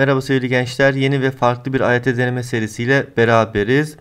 Merhaba sevgili gençler, yeni ve farklı bir AYT deneme serisiyle beraberiz.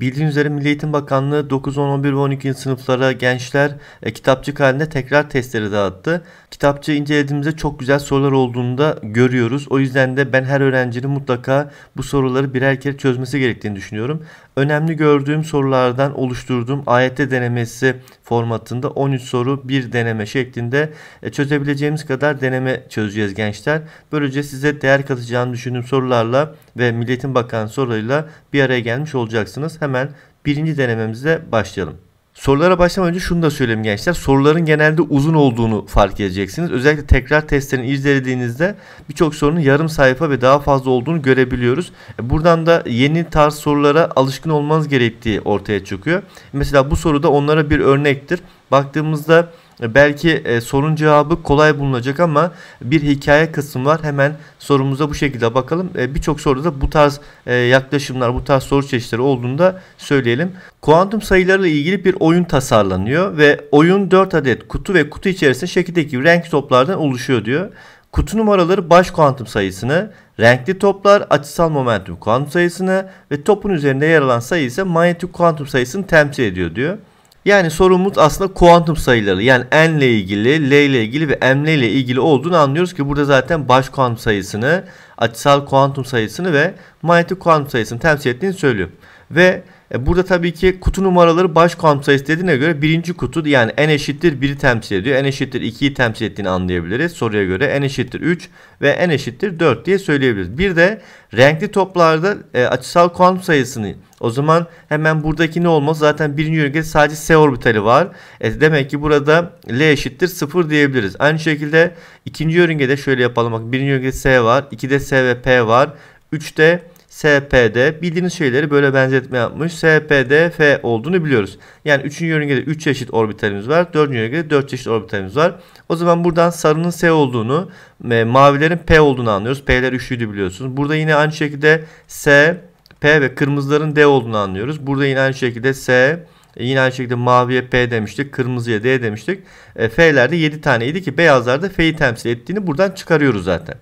Bildiğiniz üzere Milli Eğitim Bakanlığı 9, 10, 11 ve 12. sınıflara gençler e, kitapçık halinde tekrar testleri dağıttı. Kitapçı incelediğimizde çok güzel sorular olduğunu da görüyoruz. O yüzden de ben her öğrencinin mutlaka bu soruları birer kere çözmesi gerektiğini düşünüyorum. Önemli gördüğüm sorulardan oluşturduğum AYT denemesi formatında 13 soru bir deneme şeklinde e, çözebileceğimiz kadar deneme çözeceğiz gençler. Böylece size değer katacağını düşündüğüm sorularla ve Milliyetin Bakanı sorularıyla bir araya gelmiş olacaksınız hemen birinci denememize başlayalım. Sorulara başlamadan önce şunu da söyleyeyim gençler. Soruların genelde uzun olduğunu fark edeceksiniz. Özellikle tekrar testlerini izlediğinizde birçok sorunun yarım sayfa ve daha fazla olduğunu görebiliyoruz. E, buradan da yeni tarz sorulara alışkın olmanız gerektiği ortaya çıkıyor. Mesela bu soruda onlara bir örnektir. Baktığımızda e, belki e, sorun cevabı kolay bulunacak ama bir hikaye kısmı var. Hemen sorumuza bu şekilde bakalım. E, Birçok soruda da bu tarz e, yaklaşımlar, bu tarz soru çeşitleri olduğunda söyleyelim. Kuantum sayılarıyla ilgili bir oyun tasarlanıyor ve oyun 4 adet kutu ve kutu içerisinde şekildeki renk toplardan oluşuyor diyor. Kutu numaraları baş kuantum sayısını, renkli toplar açısal momentum kuantum sayısını ve topun üzerinde yer alan sayı ise manyetik kuantum sayısını temsil ediyor diyor. Yani sorumuz aslında kuantum sayıları yani n ile ilgili, l ile ilgili ve m ile ilgili olduğunu anlıyoruz ki burada zaten baş kuantum sayısını, açısal kuantum sayısını ve manyetik kuantum sayısını temsil ettiğini söylüyor. Ve e, burada tabii ki kutu numaraları baş sayısı istediğine göre birinci kutu yani n eşittir 1'i temsil ediyor. n eşittir 2'yi temsil ettiğini anlayabiliriz. Soruya göre n eşittir 3 ve n eşittir 4 diye söyleyebiliriz. Bir de renkli toplarda e, açısal kuantum sayısını o zaman hemen buradaki ne olmaz? Zaten birinci yörüngede sadece S orbitali var. E, demek ki burada L eşittir 0 diyebiliriz. Aynı şekilde ikinci yörüngede şöyle yapalım. Bak birinci yörüngede S var. 2'de S ve P var. 3'te SPD bildiğiniz şeyleri böyle benzetme yapmış. SPD F olduğunu biliyoruz. Yani 3. yörüngede 3 çeşit orbitalimiz var. 4. yörüngede 4 çeşit orbitalimiz var. O zaman buradan sarının S olduğunu, e, mavilerin P olduğunu anlıyoruz. P'ler üçlüydü biliyorsunuz. Burada yine aynı şekilde S, P ve kırmızıların D olduğunu anlıyoruz. Burada yine aynı şekilde S, Yine aynı şekilde maviye P demiştik. Kırmızıya D demiştik. E, F'ler de 7 taneydi ki beyazlarda F'yi temsil ettiğini buradan çıkarıyoruz zaten.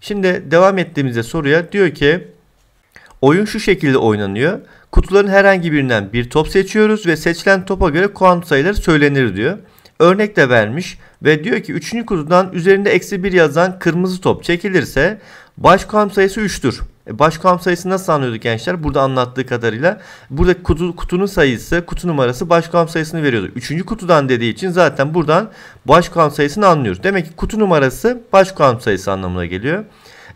Şimdi devam ettiğimizde soruya diyor ki Oyun şu şekilde oynanıyor. Kutuların herhangi birinden bir top seçiyoruz ve seçilen topa göre kuantum sayıları söylenir diyor. Örnek de vermiş ve diyor ki 3. kutudan üzerinde eksi 1 yazan kırmızı top çekilirse baş kuantum sayısı 3'tür. E, baş kuantum sayısı nasıl anlıyorduk gençler? Burada anlattığı kadarıyla burada kutu, kutunun sayısı, kutu numarası baş kuantum sayısını veriyordu. Üçüncü kutudan dediği için zaten buradan baş kuantum sayısını anlıyoruz. Demek ki kutu numarası baş kuantum sayısı anlamına geliyor.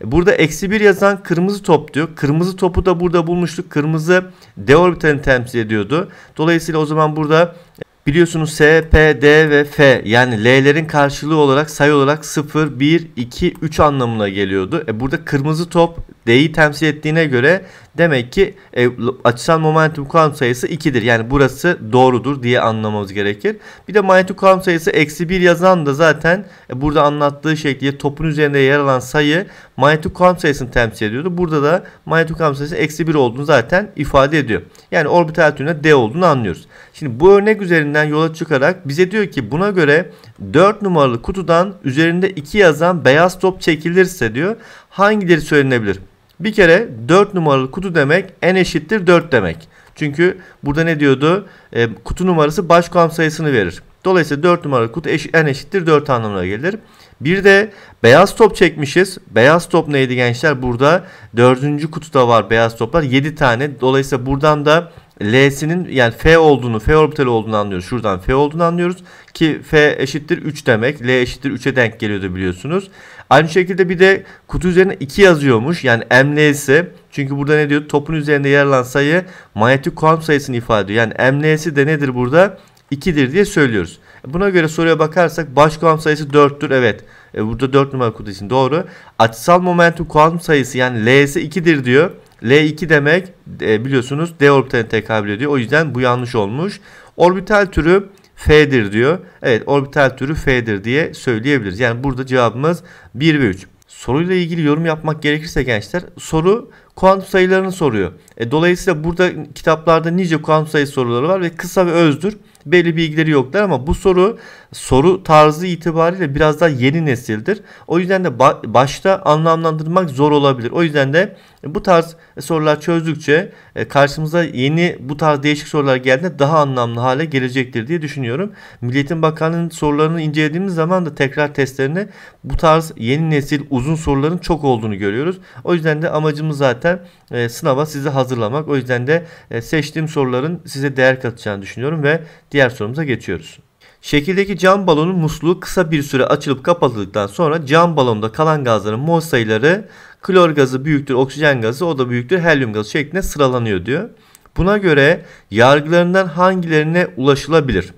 E, burada eksi 1 yazan kırmızı top diyor. Kırmızı topu da burada bulmuştuk. Kırmızı D orbitalini temsil ediyordu. Dolayısıyla o zaman burada e, biliyorsunuz S, P, D ve F yani L'lerin karşılığı olarak sayı olarak 0, 1, 2, 3 anlamına geliyordu. E burada kırmızı top D'yi temsil ettiğine göre demek ki e, açısal momentum kuantum sayısı 2'dir. Yani burası doğrudur diye anlamamız gerekir. Bir de manyetik kuantum sayısı eksi 1 yazan da zaten e, burada anlattığı şekilde topun üzerinde yer alan sayı manyetik kuantum sayısını temsil ediyordu. Burada da manyetik kuantum sayısı eksi 1 olduğunu zaten ifade ediyor. Yani orbital türüne D olduğunu anlıyoruz. Şimdi bu örnek üzerinden yola çıkarak bize diyor ki buna göre 4 numaralı kutudan üzerinde 2 yazan beyaz top çekilirse diyor hangileri söylenebilir? Bir kere 4 numaralı kutu demek n eşittir 4 demek. Çünkü burada ne diyordu? E, kutu numarası baş kuam sayısını verir. Dolayısıyla 4 numaralı kutu eş n eşittir 4 anlamına gelir. Bir de beyaz top çekmişiz. Beyaz top neydi gençler? Burada 4. kutuda var beyaz toplar. 7 tane. Dolayısıyla buradan da L'sinin yani F olduğunu, F orbitali olduğunu anlıyoruz. Şuradan F olduğunu anlıyoruz. Ki F eşittir 3 demek. L eşittir 3'e denk geliyordu biliyorsunuz. Aynı şekilde bir de kutu üzerine 2 yazıyormuş. Yani MLS'i çünkü burada ne diyor? Topun üzerinde yer alan sayı manyetik kuant sayısını ifade ediyor. Yani MLS'i de nedir burada? 2'dir diye söylüyoruz. Buna göre soruya bakarsak baş kuant sayısı 4'tür. Evet. E, burada 4 numara kutu için doğru. Açısal momentum kuantum sayısı yani L'si 2'dir diyor. L2 demek e, biliyorsunuz D orbitaline tekabül ediyor. O yüzden bu yanlış olmuş. Orbital türü F'dir diyor. Evet orbital türü F'dir diye söyleyebiliriz. Yani burada cevabımız 1 ve 3. Soruyla ilgili yorum yapmak gerekirse gençler soru kuantum sayılarını soruyor. E, dolayısıyla burada kitaplarda nice kuantum sayı soruları var ve kısa ve özdür belli bilgileri yoklar ama bu soru soru tarzı itibariyle biraz daha yeni nesildir. O yüzden de başta anlamlandırmak zor olabilir. O yüzden de e, bu tarz sorular çözdükçe e, karşımıza yeni bu tarz değişik sorular geldiğinde daha anlamlı hale gelecektir diye düşünüyorum. Milliyetin Bakanı'nın sorularını incelediğimiz zaman da tekrar testlerine bu tarz yeni nesil uzun soruların çok olduğunu görüyoruz. O yüzden de amacımız zaten e, sınava sizi hazırlamak. O yüzden de seçtiğim soruların size değer katacağını düşünüyorum ve Diğer sorumuza geçiyoruz. Şekildeki cam balonun musluğu kısa bir süre açılıp kapatıldıktan sonra cam balonda kalan gazların mol sayıları klor gazı büyüktür oksijen gazı o da büyüktür helyum gazı şeklinde sıralanıyor diyor. Buna göre yargılarından hangilerine ulaşılabilir?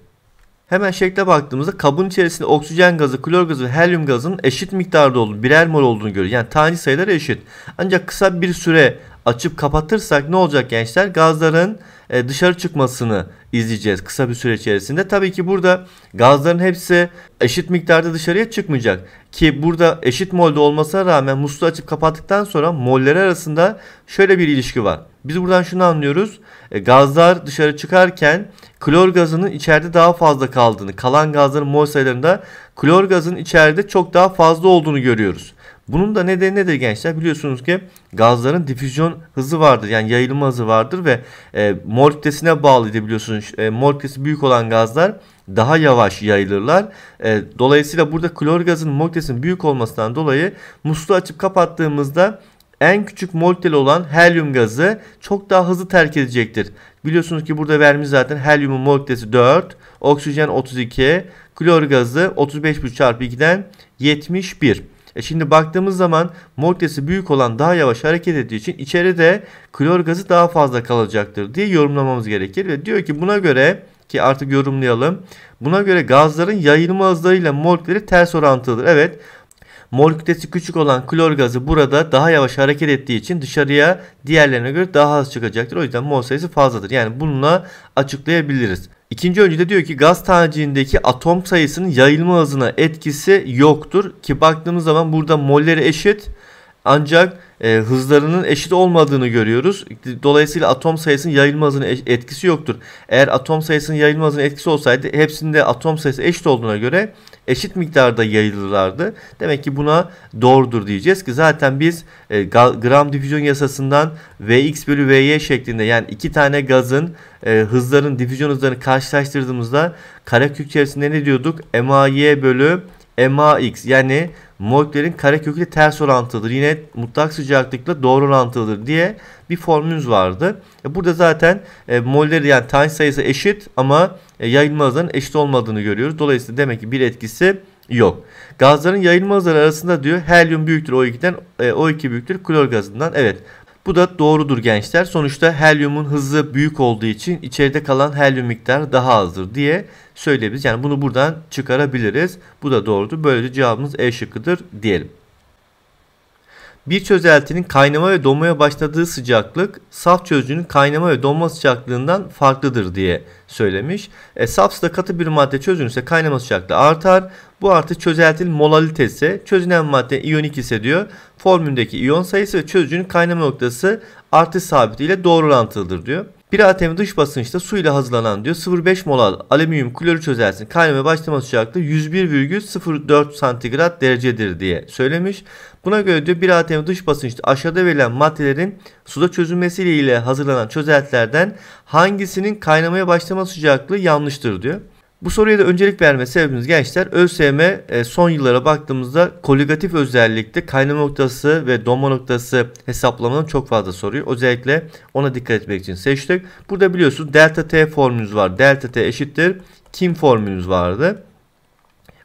Hemen şekle baktığımızda kabın içerisinde oksijen gazı, klor gazı ve helyum gazının eşit miktarda olduğunu, birer mol olduğunu görüyoruz. Yani tane sayıları eşit. Ancak kısa bir süre açıp kapatırsak ne olacak gençler? Gazların e, dışarı çıkmasını izleyeceğiz kısa bir süre içerisinde. Tabii ki burada gazların hepsi eşit miktarda dışarıya çıkmayacak. Ki burada eşit molde olmasına rağmen musluğu açıp kapattıktan sonra molleri arasında şöyle bir ilişki var. Biz buradan şunu anlıyoruz. E, gazlar dışarı çıkarken klor gazının içeride daha fazla kaldığını, kalan gazların mol sayılarında klor gazının içeride çok daha fazla olduğunu görüyoruz. Bunun da nedeni nedir gençler? Biliyorsunuz ki gazların difüzyon hızı vardır. Yani yayılma hızı vardır ve e, mol kütlesine bağlıydı biliyorsunuz. E, mol kütlesi büyük olan gazlar daha yavaş yayılırlar. E, dolayısıyla burada klor gazının mol kütlesinin büyük olmasından dolayı musluğu açıp kapattığımızda en küçük mol kütleli olan helyum gazı çok daha hızlı terk edecektir. Biliyorsunuz ki burada vermiş zaten helyumun mol kütlesi 4, oksijen 32, klor gazı 35 çarpı 2'den 71. E şimdi baktığımız zaman moktesi büyük olan daha yavaş hareket ettiği için içeride klor gazı daha fazla kalacaktır diye yorumlamamız gerekir. Ve diyor ki buna göre ki artık yorumlayalım. Buna göre gazların yayılma hızlarıyla molkleri ters orantılıdır. Evet mol kütlesi küçük olan klor gazı burada daha yavaş hareket ettiği için dışarıya diğerlerine göre daha az çıkacaktır. O yüzden mol sayısı fazladır. Yani bununla açıklayabiliriz. İkinci öncüde diyor ki gaz taneciğindeki atom sayısının yayılma hızına etkisi yoktur. Ki baktığımız zaman burada molleri eşit ancak e, hızlarının eşit olmadığını görüyoruz. Dolayısıyla atom sayısının yayılma hızına etkisi yoktur. Eğer atom sayısının yayılma hızına etkisi olsaydı hepsinde atom sayısı eşit olduğuna göre eşit miktarda yayılırlardı. Demek ki buna doğrudur diyeceğiz ki zaten biz e, gram difüzyon yasasından Vx bölü Vy şeklinde yani iki tane gazın e, hızların difüzyon hızlarını karşılaştırdığımızda karekök içerisinde ne diyorduk? MAY bölü MAX yani moleküllerin karekökü ile ters orantılıdır. Yine mutlak sıcaklıkla doğru orantılıdır diye bir formülümüz vardı. E, burada zaten e, molleri yani tane sayısı eşit ama e, yayılma hızlarının eşit olmadığını görüyoruz. Dolayısıyla demek ki bir etkisi yok. Gazların yayılma hızları arasında diyor helyum büyüktür O2'den, e, O2 büyüktür klor gazından. Evet bu da doğrudur gençler. Sonuçta helyumun hızı büyük olduğu için içeride kalan helyum miktarı daha azdır diye söyleyebiliriz. Yani bunu buradan çıkarabiliriz. Bu da doğrudur. Böylece cevabımız E şıkkıdır diyelim. Bir çözeltinin kaynama ve donmaya başladığı sıcaklık saf çözücünün kaynama ve donma sıcaklığından farklıdır diye söylemiş. E, saf da katı bir madde çözünürse kaynama sıcaklığı artar. Bu artı çözeltinin molalitesi çözünen madde iyonik ise diyor formündeki iyon sayısı ve çözücünün kaynama noktası artı sabit ile doğru orantılıdır diyor. Bir atemi dış basınçta su ile hazırlanan diyor 0,5 molal alüminyum klorür çözeltisinin kaynamaya başlama sıcaklığı 101,04 santigrat derecedir diye söylemiş. Buna göre diyor bir ATM dış basınçta aşağıda verilen maddelerin suda çözülmesiyle ile hazırlanan çözeltilerden hangisinin kaynamaya başlama sıcaklığı yanlıştır diyor. Bu soruya da öncelik verme sebebimiz gençler ÖSYM e, son yıllara baktığımızda koligatif özellikle kaynama noktası ve donma noktası hesaplamanın çok fazla soruyor. Özellikle ona dikkat etmek için seçtik. Burada biliyorsunuz delta T formülümüz var. Delta T eşittir kim formülümüz vardı.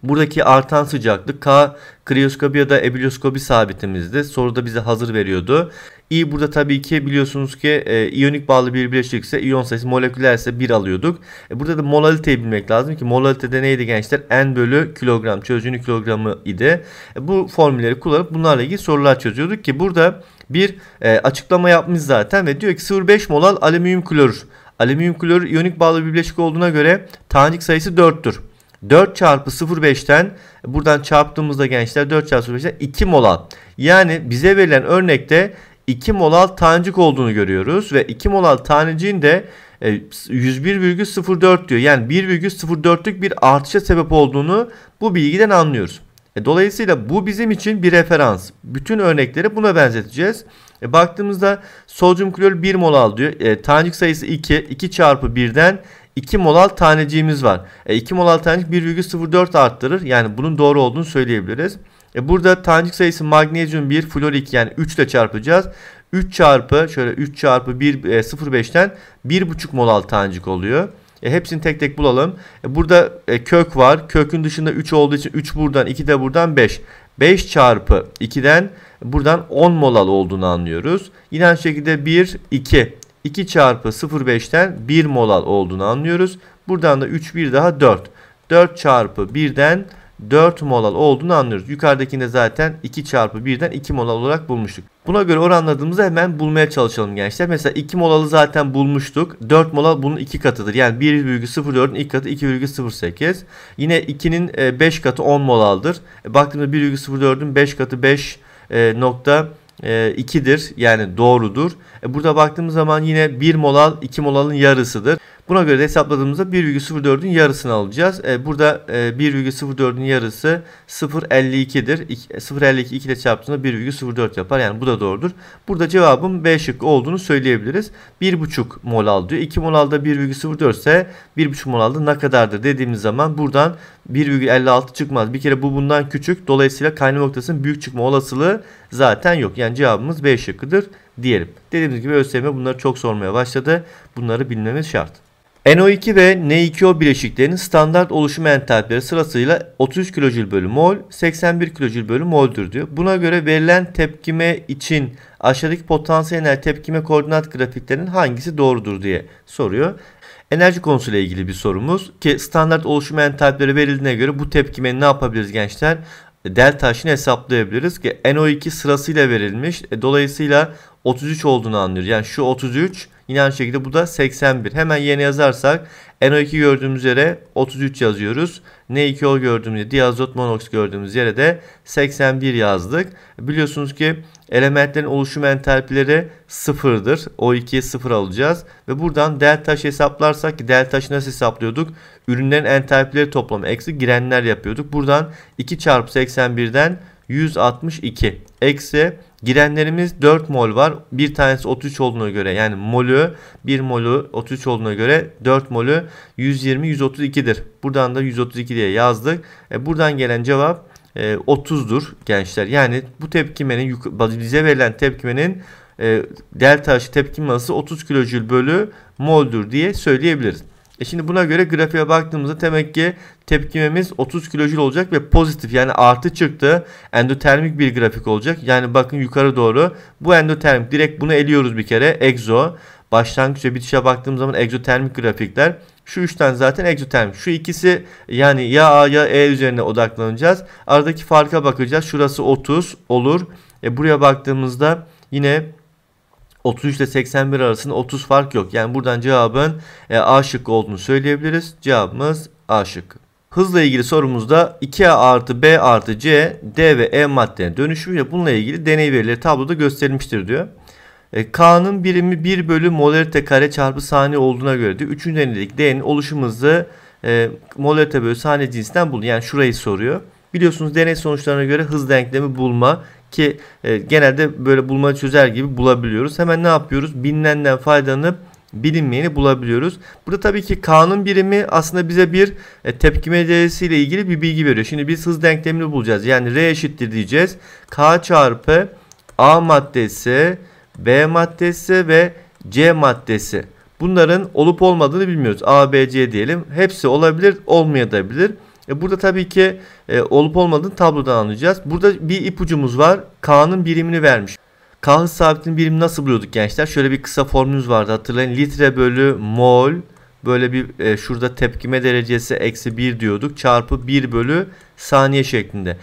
Buradaki artan sıcaklık K kriyoskopi ya da ebulyoskopi sabitimizdi. Soruda bize hazır veriyordu. İ burada tabii ki biliyorsunuz ki e, iyonik bağlı bir bileşikse iyon sayısı molekülerse 1 alıyorduk. E, burada da molaliteyi bilmek lazım ki molalitede neydi gençler? N bölü kilogram çözünü kilogramı idi. E, bu formülleri kullanıp bunlarla ilgili sorular çözüyorduk ki burada bir e, açıklama yapmış zaten ve diyor ki 0,5 molal alüminyum klorür. Alüminyum klorür iyonik bağlı bir bileşik olduğuna göre tanecik sayısı 4'tür. 4 çarpı 0.5'ten buradan çarptığımızda gençler 4 çarpı 0.5'ten 2 molal. Yani bize verilen örnekte 2 molal tanecik olduğunu görüyoruz ve 2 molal taneciğin de 101,04 e, diyor. Yani 1,04'lük bir artışa sebep olduğunu bu bilgiden anlıyoruz. E, dolayısıyla bu bizim için bir referans. Bütün örnekleri buna benzeteceğiz. E baktığımızda sodyum klorür 1 molal diyor. E, tanecik sayısı 2. 2 çarpı 1'den 2 molal taneciğimiz var. E, 2 molal tanecik 1,04 arttırır. Yani bunun doğru olduğunu söyleyebiliriz. E, burada tanecik sayısı magnezyum 1, flor 2 yani 3 ile çarpacağız. 3 çarpı şöyle 3 çarpı 1 e, 0,5'ten 1,5 molal tanecik oluyor. E, hepsini tek tek bulalım. E, burada e, kök var. Kökün dışında 3 olduğu için 3 buradan 2 de buradan 5. 5 çarpı 2'den buradan 10 molal olduğunu anlıyoruz. Yine aynı şekilde 1, 2 2 çarpı 0,5'ten 1 molal olduğunu anlıyoruz. Buradan da 3 1 daha 4. 4 çarpı 1'den 4 molal olduğunu anlıyoruz. Yukarıdakinde zaten 2 çarpı 1'den 2 molal olarak bulmuştuk. Buna göre oranladığımızı hemen bulmaya çalışalım gençler. Mesela 2 molalı zaten bulmuştuk. 4 molal bunun 2 katıdır. Yani 1,04'ün ilk katı 2,08. Yine 2'nin 5 e, katı 10 molaldır. E, Baktığımda 1,04'ün 5 katı 5 e, nokta 2'dir. Yani doğrudur. E, burada baktığımız zaman yine 1 molal 2 molalın yarısıdır. Buna göre de hesapladığımızda 1,04'ün yarısını alacağız. E, burada 1,04'ün e, yarısı 0,52'dir. 0,52 2 ile çarptığında 1,04 yapar. Yani bu da doğrudur. Burada cevabın B şık olduğunu söyleyebiliriz. 1,5 molal diyor. 2 molalda 1,04 ise 1,5 molalda ne kadardır dediğimiz zaman buradan 1,56 çıkmaz. Bir kere bu bundan küçük. Dolayısıyla kaynama noktasının büyük çıkma olasılığı zaten yok. Yani cevabımız B şıkkıdır diyelim. Dediğimiz gibi ÖSYM bunları çok sormaya başladı. Bunları bilmemiz şart. NO2 ve N2O bileşiklerinin standart oluşum entalpileri sırasıyla 33 kJ bölü mol, 81 kJ bölü mol'dür diyor. Buna göre verilen tepkime için aşağıdaki potansiyel tepkime koordinat grafiklerinin hangisi doğrudur diye soruyor. Enerji konusuyla ilgili bir sorumuz ki standart oluşum entalpileri verildiğine göre bu tepkime ne yapabiliriz gençler? delta H'ini hesaplayabiliriz ki NO2 sırasıyla verilmiş. E, dolayısıyla 33 olduğunu anlıyoruz. Yani şu 33 yine aynı şekilde bu da 81. Hemen yeni yazarsak NO2 gördüğümüz yere 33 yazıyoruz. N2O gördüğümüz yere diazot monoksit gördüğümüz yere de 81 yazdık. Biliyorsunuz ki Elementlerin oluşum entalpileri sıfırdır. O2'ye sıfır alacağız. Ve buradan delta taşı şey hesaplarsak ki delta taşı nasıl hesaplıyorduk? Ürünlerin entalpileri toplamı eksi girenler yapıyorduk. Buradan 2 çarpı 81'den 162 eksi girenlerimiz 4 mol var. Bir tanesi 33 olduğuna göre yani molü 1 molü 33 olduğuna göre 4 molü 120 132'dir. Buradan da 132 diye yazdık. E buradan gelen cevap e, 30'dur gençler. Yani bu tepkimenin bize verilen tepkimenin e, delta H tepkim masası 30 kilojül bölü moldur diye söyleyebiliriz. E şimdi buna göre grafiğe baktığımızda demek ki tepkimemiz 30 kilojül olacak ve pozitif yani artı çıktı. Endotermik bir grafik olacak. Yani bakın yukarı doğru bu endotermik direkt bunu eliyoruz bir kere. Exo başlangıç ve bitişe baktığım zaman egzotermik grafikler şu üçten zaten ekzoterm. Şu ikisi yani ya A ya E üzerine odaklanacağız. Aradaki farka bakacağız. Şurası 30 olur. E buraya baktığımızda yine 33 ile 81 arasında 30 fark yok. Yani buradan cevabın e, A şıkkı olduğunu söyleyebiliriz. Cevabımız A şıkkı. Hızla ilgili sorumuzda 2A artı B artı C D ve E maddene dönüşümüyle bununla ilgili deney verileri tabloda gösterilmiştir diyor. E, K'nın birimi 1 bölü molarite kare çarpı saniye olduğuna göre de 3. denedik D'nin oluşum hızı e, molarite bölü saniye cinsinden bulun. Yani şurayı soruyor. Biliyorsunuz deney sonuçlarına göre hız denklemi bulma ki e, genelde böyle bulma çözer gibi bulabiliyoruz. Hemen ne yapıyoruz? Bilinenden faydalanıp bilinmeyeni bulabiliyoruz. Burada tabii ki K'nın birimi aslında bize bir e, tepkime değerisi ile ilgili bir bilgi veriyor. Şimdi biz hız denklemini bulacağız. Yani R eşittir diyeceğiz. K çarpı A maddesi B maddesi ve C maddesi. Bunların olup olmadığını bilmiyoruz. A, B, C diyelim. Hepsi olabilir, olmayabilir. E burada tabii ki e, olup olmadığını tablodan anlayacağız. Burada bir ipucumuz var. K'nın birimini vermiş. K hız sabitinin birimini nasıl buluyorduk gençler? Şöyle bir kısa formülümüz vardı hatırlayın. Litre bölü mol böyle bir e, şurada tepkime derecesi eksi 1 diyorduk. Çarpı 1 bölü saniye şeklinde.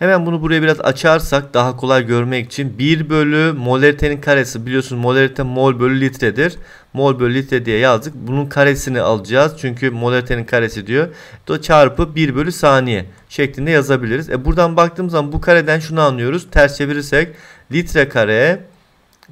Hemen bunu buraya biraz açarsak daha kolay görmek için 1 bölü molaritenin karesi biliyorsunuz molarite mol bölü litredir. Mol bölü litre diye yazdık. Bunun karesini alacağız. Çünkü molaritenin karesi diyor. Do çarpı 1 bölü saniye şeklinde yazabiliriz. E buradan baktığımız zaman bu kareden şunu anlıyoruz. Ters çevirirsek litre kare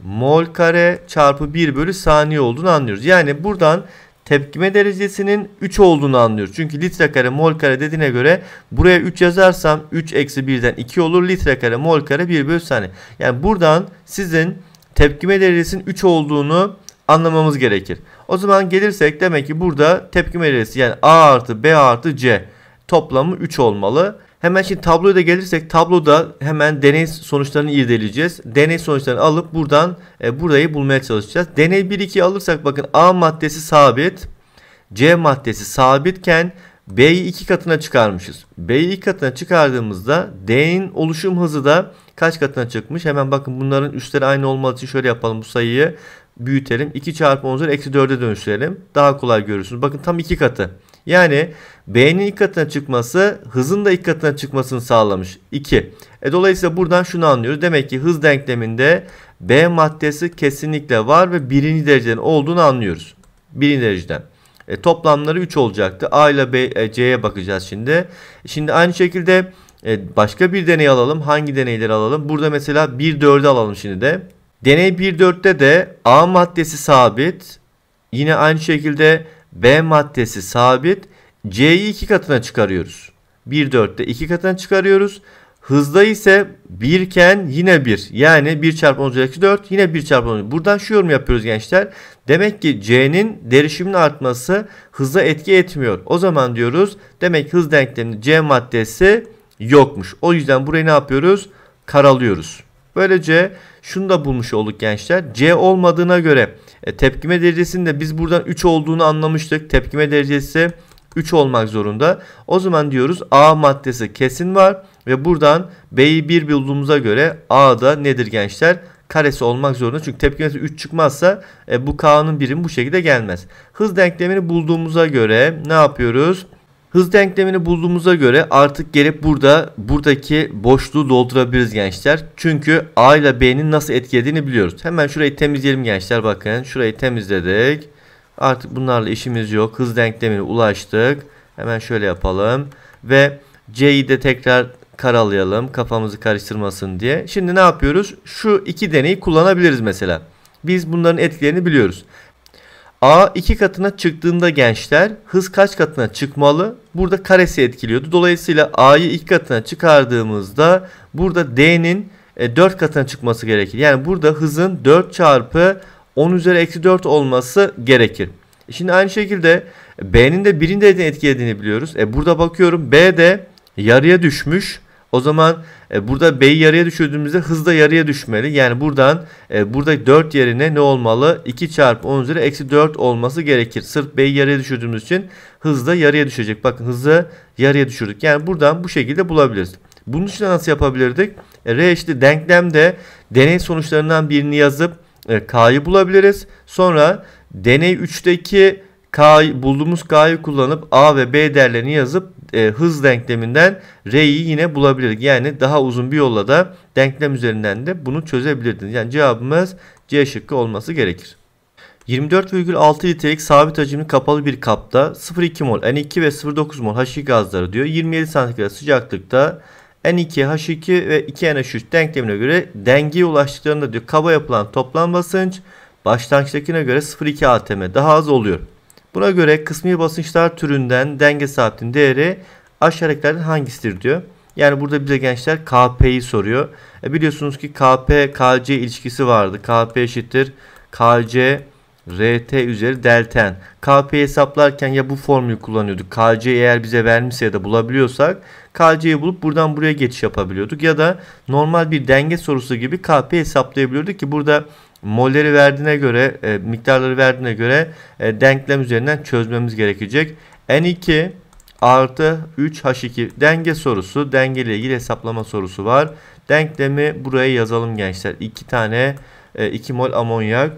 mol kare çarpı 1 bölü saniye olduğunu anlıyoruz. Yani buradan tepkime derecesinin 3 olduğunu anlıyoruz. Çünkü litre kare mol kare dediğine göre buraya 3 yazarsam 3 eksi 1'den 2 olur. Litre kare mol kare 1 bölü saniye. Yani buradan sizin tepkime derecesinin 3 olduğunu anlamamız gerekir. O zaman gelirsek demek ki burada tepkime derecesi yani A artı B artı C toplamı 3 olmalı. Hemen şimdi tabloya da gelirsek tabloda hemen deney sonuçlarını irdeleyeceğiz. Deney sonuçlarını alıp buradan e, burayı bulmaya çalışacağız. Deney 1-2 alırsak bakın A maddesi sabit. C maddesi sabitken B'yi 2 katına çıkarmışız. B'yi 2 katına çıkardığımızda D'nin oluşum hızı da kaç katına çıkmış? Hemen bakın bunların üstleri aynı olmadığı için şöyle yapalım bu sayıyı büyütelim. 2 çarpı 10 üzeri eksi 4'e dönüştürelim. Daha kolay görürsünüz. Bakın tam 2 katı. Yani B'nin ilk katına çıkması hızın da ilk katına çıkmasını sağlamış. 2. E, dolayısıyla buradan şunu anlıyoruz. Demek ki hız denkleminde B maddesi kesinlikle var ve birinci dereceden olduğunu anlıyoruz. Birinci dereceden. E, toplamları 3 olacaktı. A ile B, e, C'ye bakacağız şimdi. Şimdi aynı şekilde e, başka bir deney alalım. Hangi deneyleri alalım? Burada mesela 1-4'ü alalım şimdi de. Deney 1-4'te de A maddesi sabit. Yine aynı şekilde B maddesi sabit. C'yi 2 katına çıkarıyoruz. 1 4'te 2 katına çıkarıyoruz. Hızda ise 1 iken yine 1. Yani 1 çarpı 10 üzeri 4 yine 1 çarpı 10. Buradan şu yorum yapıyoruz gençler. Demek ki C'nin derişimin artması hıza etki etmiyor. O zaman diyoruz demek ki hız denkleminde C maddesi yokmuş. O yüzden burayı ne yapıyoruz? Karalıyoruz. Böylece şunu da bulmuş olduk gençler. C olmadığına göre e, tepkime derecesinde biz buradan 3 olduğunu anlamıştık. Tepkime derecesi 3 olmak zorunda. O zaman diyoruz A maddesi kesin var ve buradan B'yi 1 bulduğumuza göre A da nedir gençler? Karesi olmak zorunda. Çünkü tepkimesi 3 çıkmazsa e, bu K'nın birim bu şekilde gelmez. Hız denklemini bulduğumuza göre ne yapıyoruz? Hız denklemini bulduğumuza göre artık gelip burada buradaki boşluğu doldurabiliriz gençler. Çünkü A ile B'nin nasıl etkilediğini biliyoruz. Hemen şurayı temizleyelim gençler bakın. Şurayı temizledik. Artık bunlarla işimiz yok. Hız denklemine ulaştık. Hemen şöyle yapalım. Ve C'yi de tekrar karalayalım. Kafamızı karıştırmasın diye. Şimdi ne yapıyoruz? Şu iki deneyi kullanabiliriz mesela. Biz bunların etkilerini biliyoruz. A 2 katına çıktığında gençler hız kaç katına çıkmalı? Burada karesi etkiliyordu. Dolayısıyla A'yı 2 katına çıkardığımızda burada D'nin 4 e, katına çıkması gerekir. Yani burada hızın 4 çarpı 10 üzeri eksi 4 olması gerekir. E, şimdi aynı şekilde e, B'nin de birini de etkilediğini biliyoruz. E burada bakıyorum B de yarıya düşmüş. O zaman e, burada B'yi yarıya düşürdüğümüzde hız da yarıya düşmeli. Yani buradan e, burada 4 yerine ne olmalı? 2 çarpı 10 üzeri eksi 4 olması gerekir. Sırf B'yi yarıya düşürdüğümüz için hız da yarıya düşecek. Bakın hızı yarıya düşürdük. Yani buradan bu şekilde bulabiliriz. Bunun için nasıl yapabilirdik? E, R eşittir denklemde deney sonuçlarından birini yazıp e, K'yı bulabiliriz. Sonra deney 3'teki K, bulduğumuz K'yı kullanıp A ve B değerlerini yazıp e, hız denkleminden R'yi yine bulabilirdik. Yani daha uzun bir yolla da denklem üzerinden de bunu çözebilirdiniz. Yani cevabımız C şıkkı olması gerekir. 24,6 litrelik sabit hacimli kapalı bir kapta 0,2 mol N2 ve 0,9 mol H2 gazları diyor. 27 santigrat sıcaklıkta N2, H2 ve 2NH3 denklemine göre dengeye ulaştıklarında diyor kaba yapılan toplam basınç başlangıçtakine göre 0,2 atm daha az oluyor. Buna göre kısmi basınçlar türünden denge saatinin değeri aşağıdakilerden hangisidir diyor. Yani burada bize gençler KP'yi soruyor. E biliyorsunuz ki KP KC ilişkisi vardı. KP eşittir KC RT üzeri delten. KP'yi hesaplarken ya bu formülü kullanıyorduk. KC eğer bize vermişse ya da bulabiliyorsak KC'yi bulup buradan buraya geçiş yapabiliyorduk. Ya da normal bir denge sorusu gibi KP hesaplayabiliyorduk ki burada molleri verdiğine göre e, miktarları verdiğine göre e, denklem üzerinden çözmemiz gerekecek. N2 artı 3H2 denge sorusu denge ile ilgili hesaplama sorusu var. Denklemi buraya yazalım gençler. 2 tane 2 e, mol amonyak.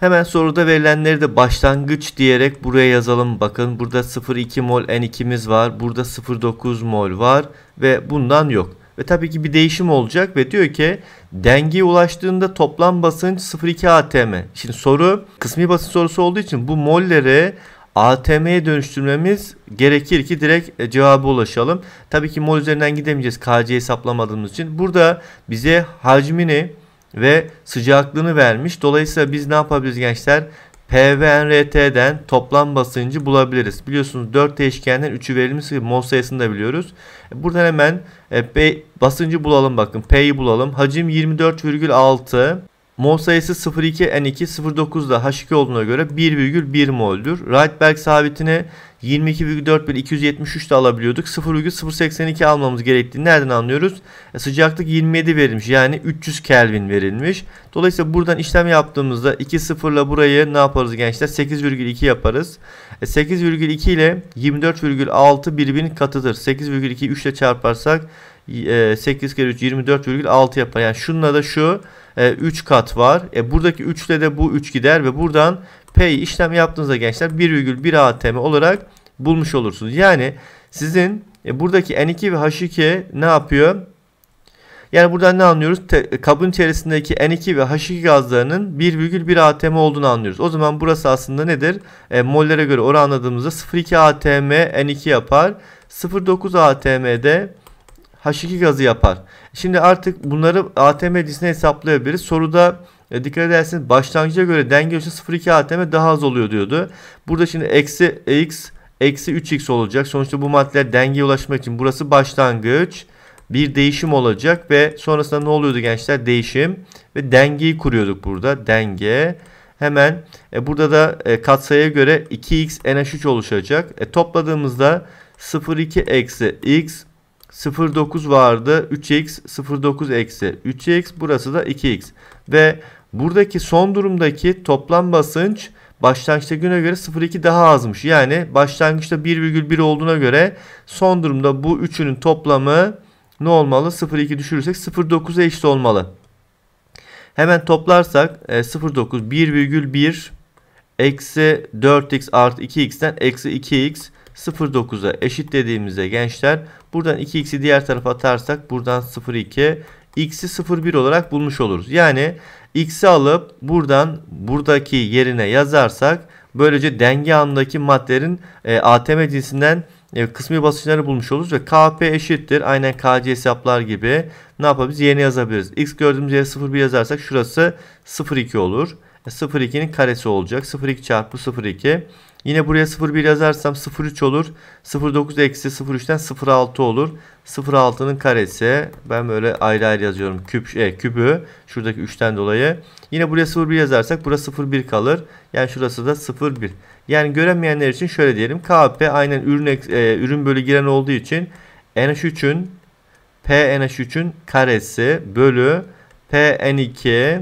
Hemen soruda verilenleri de başlangıç diyerek buraya yazalım. Bakın burada 0,2 mol N2'miz var. Burada 0,9 mol var ve bundan yok ve tabii ki bir değişim olacak ve diyor ki dengeye ulaştığında toplam basınç 0.2 atm. Şimdi soru kısmi basınç sorusu olduğu için bu molleri ATM'ye dönüştürmemiz gerekir ki direkt e, cevabı ulaşalım. Tabii ki mol üzerinden gidemeyeceğiz KC hesaplamadığımız için. Burada bize hacmini ve sıcaklığını vermiş. Dolayısıyla biz ne yapabiliriz gençler? Pvnrt'den toplam basıncı bulabiliriz. Biliyorsunuz 4 değişkenden 3'ü verilmiş mol sayısını da biliyoruz. E, buradan hemen e, basıncı bulalım bakın. P'yi bulalım. Hacim 24,6 Mol sayısı 0,2N2 0,9'da H2 olduğuna göre 1,1 mol'dür. Rydberg sabitine 22,41 de alabiliyorduk. 0,082 almamız gerektiğini nereden anlıyoruz? E, sıcaklık 27 verilmiş. Yani 300 Kelvin verilmiş. Dolayısıyla buradan işlem yaptığımızda 2 ile burayı ne yaparız gençler? 8,2 yaparız. E, 8,2 ile 24,6 birbirinin katıdır. 8,2 3 ile çarparsak 8 kere 3 24,6 yapar. Yani şununla da şu 3 e, kat var. E buradaki 3 ile de bu 3 gider ve buradan p işlem yaptığınızda gençler 1,1 ATM olarak bulmuş olursunuz. Yani sizin e, buradaki N2 ve H2 ne yapıyor? Yani buradan ne anlıyoruz? Te, kabın içerisindeki N2 ve H2 gazlarının 1,1 atm olduğunu anlıyoruz. O zaman burası aslında nedir? E, mollere göre oranladığımızda 0,2 atm N2 yapar. 0,9 atm'de H2 gazı yapar. Şimdi artık bunları ATM cinsine hesaplayabiliriz. Soruda e, dikkat ederseniz başlangıca göre denge ölçüsü 0.2 ATM daha az oluyor diyordu. Burada şimdi eksi x eksi 3x olacak. Sonuçta bu maddeler dengeye ulaşmak için burası başlangıç. Bir değişim olacak ve sonrasında ne oluyordu gençler? Değişim ve dengeyi kuruyorduk burada. Denge. Hemen e, burada da e, katsayıya göre 2x NH3 oluşacak. E, topladığımızda 0,2 eksi x 0,9 vardı. 3x 0,9 eksi 3x burası da 2x. Ve buradaki son durumdaki toplam basınç başlangıçta güne göre 0,2 daha azmış. Yani başlangıçta 1,1 olduğuna göre son durumda bu üçünün toplamı ne olmalı? 0,2 düşürürsek 0,9'a eşit olmalı. Hemen toplarsak 0,9 e, 1,1 eksi 4x artı 2x'ten eksi 2x 0.9'a eşit dediğimizde gençler buradan 2x'i diğer tarafa atarsak buradan 0.2 x'i 0.1 olarak bulmuş oluruz. Yani x'i alıp buradan buradaki yerine yazarsak böylece denge anındaki maddelerin e, ATM cinsinden e, kısmi basınçları bulmuş oluruz ve KP eşittir. Aynen KC hesaplar gibi ne yapabiliriz? Yerine yazabiliriz. X gördüğümüz yere 0.1 yazarsak şurası 0.2 olur. E, 0.2'nin karesi olacak. 0.2 çarpı 0.2 Yine buraya 01 yazarsam 03 olur. 09 eksi 03'ten 06 olur. 06'nın karesi. Ben böyle ayrı ayrı yazıyorum. Küp, e, kübü. Şuradaki 3'ten dolayı. Yine buraya 01 yazarsak burası 01 kalır. Yani şurası da 01. Yani göremeyenler için şöyle diyelim. KP aynen ürün, e, ürün bölü giren olduğu için NH3'ün PNH3'ün karesi bölü PN2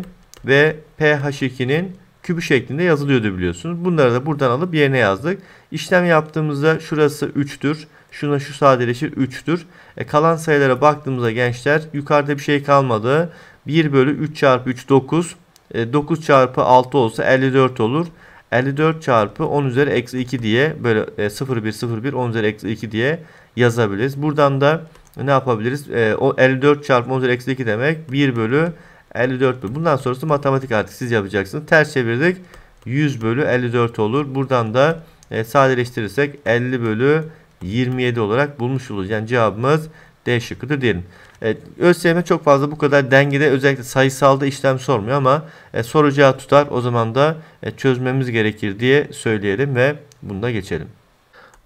ve PH2'nin kübü şeklinde yazılıyordu biliyorsunuz. Bunları da buradan alıp yerine yazdık. İşlem yaptığımızda şurası 3'tür. Şuna şu sadeleşir 3'tür. E, kalan sayılara baktığımızda gençler yukarıda bir şey kalmadı. 1 bölü 3 çarpı 3 9. E, 9 çarpı 6 olsa 54 olur. 54 çarpı 10 üzeri eksi 2 diye böyle e, 0 1 0 1 10 üzeri eksi 2 diye yazabiliriz. Buradan da ne yapabiliriz? E, o 54 çarpı 10 üzeri eksi 2 demek 1 bölü 54 bölü. Bundan sonrası matematik artık siz yapacaksınız. Ters çevirdik. 100 bölü 54 olur. Buradan da e, sadeleştirirsek 50 bölü 27 olarak bulmuş oluruz. Yani cevabımız D şıkkıdır diyelim. E, evet, ÖSYM çok fazla bu kadar dengede özellikle sayısalda işlem sormuyor ama e, soracağı tutar. O zaman da e, çözmemiz gerekir diye söyleyelim ve bunda geçelim.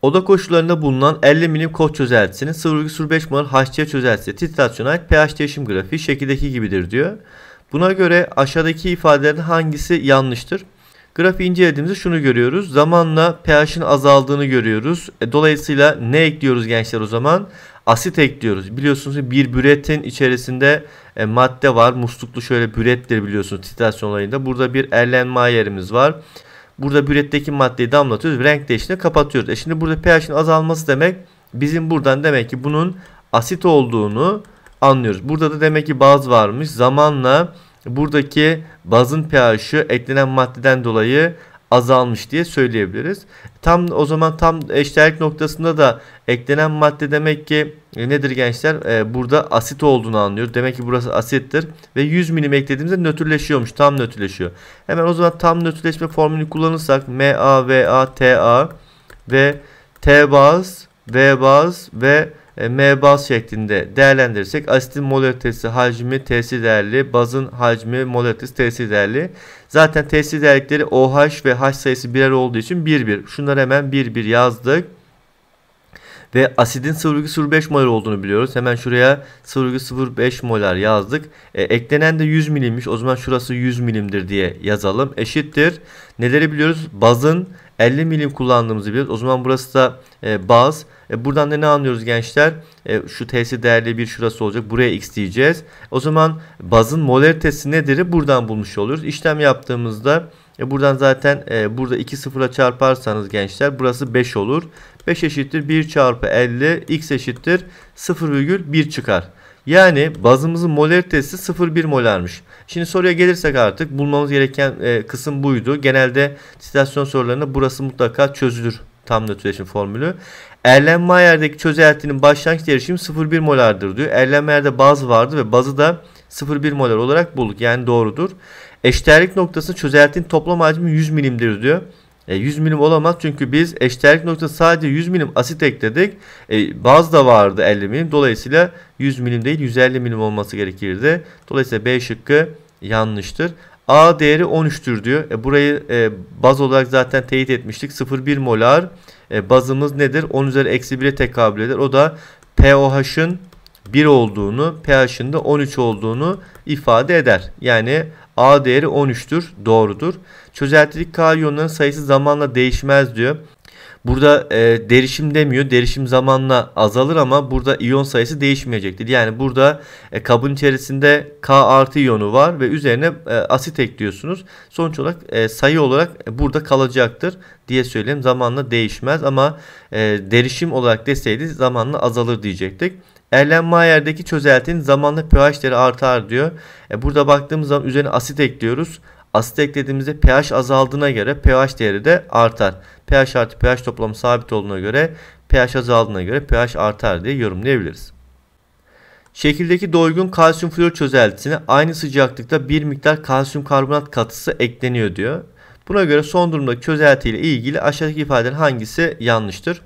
Oda koşullarında bulunan 50 milim koç çözeltisinin 0,05 mol HC çözeltisi titrasyona pH değişim grafiği şekildeki gibidir diyor. Buna göre aşağıdaki ifadelerin hangisi yanlıştır? Grafiği incelediğimizde şunu görüyoruz. Zamanla pH'in azaldığını görüyoruz. E, dolayısıyla ne ekliyoruz gençler o zaman? Asit ekliyoruz. Biliyorsunuz bir büretin içerisinde e, madde var. Musluklu şöyle bürettir biliyorsunuz titrasyon olayında. Burada bir erlenme yerimiz var. Burada büretteki maddeyi damlatıyoruz. Renk değişini kapatıyoruz. E şimdi burada pH'in azalması demek bizim buradan demek ki bunun asit olduğunu anlıyoruz. Burada da demek ki baz varmış. Zamanla buradaki bazın pH'i eklenen maddeden dolayı azalmış diye söyleyebiliriz. Tam o zaman tam eşdeğerlik noktasında da eklenen madde demek ki e, nedir gençler? E, burada asit olduğunu anlıyor. Demek ki burası asittir ve 100 milim eklediğimizde nötrleşiyormuş. Tam nötrleşiyor. Hemen o zaman tam nötrleşme formülünü kullanırsak MA, TA ve T baz, V baz ve e, M baz şeklinde değerlendirirsek asitin mol ötesi hacmi tesir değerli, bazın hacmi mol ötesi tesir değerli. Zaten tesir değerlikleri OH ve H sayısı birer olduğu için 1 1. Şunları hemen 1 1 yazdık. Ve asidin 0,05 molar olduğunu biliyoruz. Hemen şuraya 0,05 molar yazdık. E, eklenen de 100 milimmiş. O zaman şurası 100 milimdir diye yazalım. Eşittir. Neleri biliyoruz? Bazın 50 milim kullandığımızı biliyoruz. O zaman burası da e, baz. E, buradan da ne anlıyoruz gençler? E, şu t'si değerli bir şurası olacak. Buraya x diyeceğiz. O zaman bazın molaritesi nedir? Buradan bulmuş oluyoruz. İşlem yaptığımızda e, buradan zaten e, burada 2 sıfıra çarparsanız gençler burası 5 olur. 5 eşittir 1 çarpı 50 x eşittir 0,1 çıkar. Yani bazımızın molaritesi 0,1 molarmış. Şimdi soruya gelirsek artık bulmamız gereken e, kısım buydu. Genelde titrasyon sorularında burası mutlaka çözülür tam nötrleşim formülü. Erlenme ayardaki çözeltinin başlangıç derişim 0,1 molardır diyor. Erlenme ayarda baz vardı ve bazı da 0,1 molar olarak bulduk. Yani doğrudur. Eşdeğerlik noktasında çözeltinin toplam hacmi 100 milimdir diyor. E, 100 milim olamaz çünkü biz eşdeğerlik noktası sadece 100 milim asit ekledik. E, baz da vardı 50 milim. Dolayısıyla 100 milim değil 150 milim olması gerekirdi. Dolayısıyla B şıkkı yanlıştır. A değeri 13'tür diyor. E, burayı e, baz olarak zaten teyit etmiştik. 0,1 molar e, bazımız nedir? 10 üzeri eksi 1'e tekabül eder. O da pOH'ın 1 olduğunu, pH'ın da 13 olduğunu ifade eder. Yani A değeri 13'tür. Doğrudur. Çözeltilik K iyonların sayısı zamanla değişmez diyor. Burada e, derişim demiyor. Derişim zamanla azalır ama burada iyon sayısı değişmeyecektir. Yani burada e, kabın içerisinde K artı iyonu var ve üzerine e, asit ekliyorsunuz. Sonuç olarak e, sayı olarak e, burada kalacaktır diye söyleyeyim. Zamanla değişmez ama e, derişim olarak deseydi zamanla azalır diyecektik. Erlen Mayer'deki çözeltinin zamanla pH değeri artar diyor. E, burada baktığımız zaman üzerine asit ekliyoruz. Asit eklediğimizde pH azaldığına göre pH değeri de artar. pH artı pH toplamı sabit olduğuna göre pH azaldığına göre pH artar diye yorumlayabiliriz. Şekildeki doygun kalsiyum flor çözeltisine aynı sıcaklıkta bir miktar kalsiyum karbonat katısı ekleniyor diyor. Buna göre son durumda çözeltiyle ilgili aşağıdaki ifadenin hangisi yanlıştır?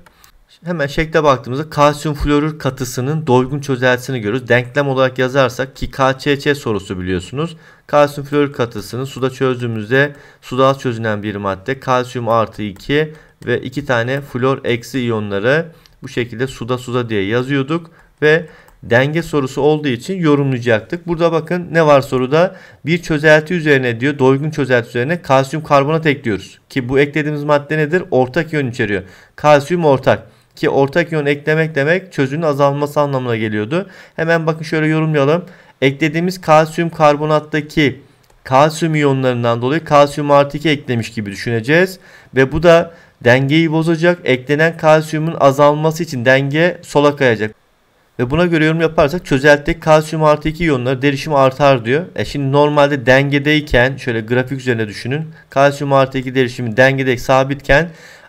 hemen şekle baktığımızda kalsiyum florür katısının dolgun çözeltisini görürüz. Denklem olarak yazarsak ki KÇÇ sorusu biliyorsunuz. Kalsiyum florür katısını suda çözdüğümüzde suda az çözünen bir madde. Kalsiyum artı 2 ve 2 tane flor eksi iyonları bu şekilde suda suda diye yazıyorduk. Ve denge sorusu olduğu için yorumlayacaktık. Burada bakın ne var soruda? Bir çözelti üzerine diyor doygun çözelti üzerine kalsiyum karbonat ekliyoruz. Ki bu eklediğimiz madde nedir? Ortak iyon içeriyor. Kalsiyum ortak ki ortak yön eklemek demek çözünün azalması anlamına geliyordu. Hemen bakın şöyle yorumlayalım. Eklediğimiz kalsiyum karbonattaki kalsiyum iyonlarından dolayı kalsiyum artı 2 eklemiş gibi düşüneceğiz. Ve bu da dengeyi bozacak. Eklenen kalsiyumun azalması için denge sola kayacak. Ve buna göre yorum yaparsak çözeltteki kalsiyum artı 2 iyonları derişim artar diyor. E şimdi normalde dengedeyken şöyle grafik üzerine düşünün. Kalsiyum artı 2 derişimi dengede sabitken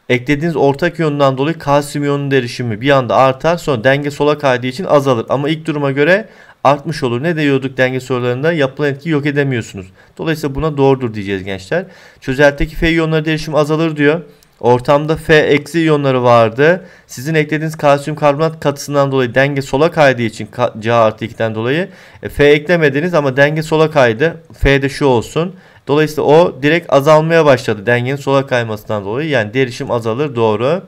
Eklediğiniz ortak iyonundan dolayı kalsiyum iyonunun derişimi bir anda artar sonra denge sola kaydığı için azalır. Ama ilk duruma göre artmış olur. Ne diyorduk denge sorularında? Yapılan etki yok edemiyorsunuz. Dolayısıyla buna doğrudur diyeceğiz gençler. Çözeltteki F iyonları derişimi azalır diyor. Ortamda F eksi iyonları vardı. Sizin eklediğiniz kalsiyum karbonat katısından dolayı denge sola kaydığı için C artı 2'den dolayı e, F eklemediniz ama denge sola kaydı. F de şu olsun. Dolayısıyla o direkt azalmaya başladı dengenin sola kaymasından dolayı. Yani derişim azalır doğru.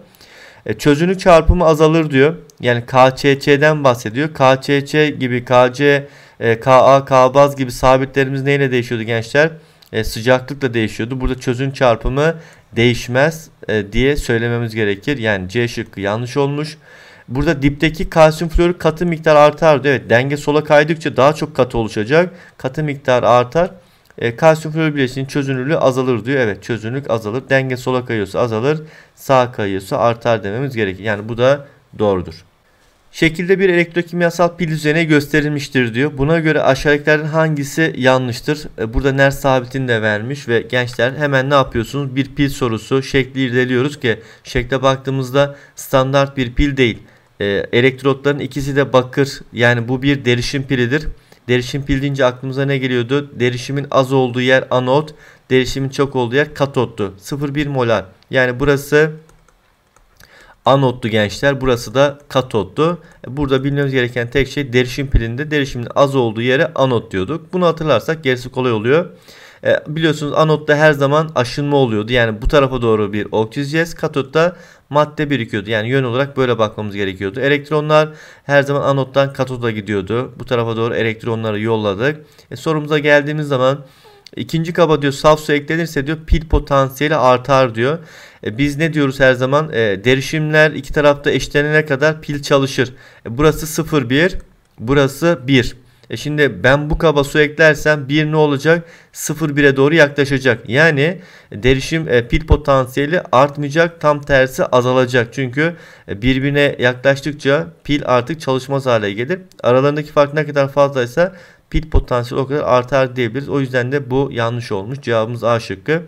E, çözünü çarpımı azalır diyor. Yani KÇÇ'den bahsediyor. KÇÇ gibi KC, e, KA, KBAZ gibi sabitlerimiz neyle değişiyordu gençler? E, sıcaklıkla değişiyordu. Burada çözün çarpımı değişmez e, diye söylememiz gerekir. Yani C şıkkı yanlış olmuş. Burada dipteki kalsiyum florür katı miktar artar. Evet denge sola kaydıkça daha çok katı oluşacak. Katı miktar artar. E, kalsiyum florür bileşiğinin çözünürlüğü azalır diyor. Evet çözünürlük azalır. Denge sola kayıyorsa azalır. Sağa kayıyorsa artar dememiz gerekir. Yani bu da doğrudur. Şekilde bir elektrokimyasal pil üzerine gösterilmiştir diyor. Buna göre aşağıdakilerin hangisi yanlıştır? E, burada ner sabitini de vermiş ve gençler hemen ne yapıyorsunuz? Bir pil sorusu şekli irdeliyoruz ki şekle baktığımızda standart bir pil değil. E, elektrotların ikisi de bakır yani bu bir derişim pilidir. Derişim pil aklımıza ne geliyordu? Derişimin az olduğu yer anot, derişimin çok olduğu yer katottu. 0,1 molar. Yani burası anottu gençler. Burası da katottu. E, burada bilmemiz gereken tek şey derişim pilinde derişimin az olduğu yere anot diyorduk. Bunu hatırlarsak gerisi kolay oluyor. E, biliyorsunuz anotta her zaman aşınma oluyordu. Yani bu tarafa doğru bir ok çizeceğiz. Katotta madde birikiyordu. Yani yön olarak böyle bakmamız gerekiyordu. Elektronlar her zaman anottan katoda gidiyordu. Bu tarafa doğru elektronları yolladık. E, sorumuza geldiğimiz zaman ikinci kaba diyor saf su eklenirse diyor pil potansiyeli artar diyor. E, biz ne diyoruz her zaman? E, derişimler iki tarafta eşlenene kadar pil çalışır. E, burası 0,1 burası 1. E şimdi ben bu kaba su eklersem 1 ne olacak? 0,1'e doğru yaklaşacak. Yani derişim e, pil potansiyeli artmayacak tam tersi azalacak. Çünkü e, birbirine yaklaştıkça pil artık çalışmaz hale gelir. Aralarındaki fark ne kadar fazlaysa pil potansiyeli o kadar artar diyebiliriz. O yüzden de bu yanlış olmuş. Cevabımız A şıkkı.